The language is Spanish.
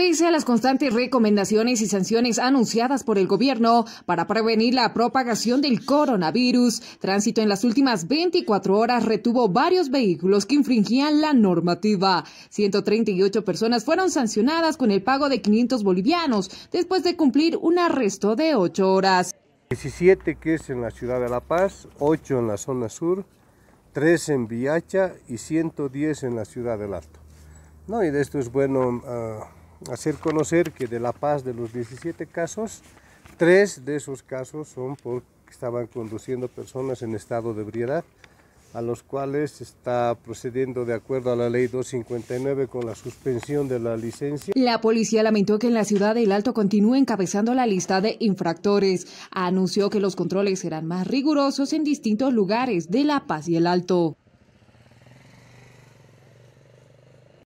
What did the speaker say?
Pese a las constantes recomendaciones y sanciones anunciadas por el gobierno para prevenir la propagación del coronavirus, tránsito en las últimas 24 horas retuvo varios vehículos que infringían la normativa. 138 personas fueron sancionadas con el pago de 500 bolivianos después de cumplir un arresto de 8 horas. 17 que es en la ciudad de La Paz, 8 en la zona sur, 3 en Viacha y 110 en la ciudad del Alto. No, y de esto es bueno ah, hacer conocer que de La Paz de los 17 casos, tres de esos casos son porque estaban conduciendo personas en estado de ebriedad, a los cuales está procediendo de acuerdo a la ley 259 con la suspensión de la licencia. La policía lamentó que en la ciudad del Alto continúe encabezando la lista de infractores. Anunció que los controles serán más rigurosos en distintos lugares de La Paz y el Alto.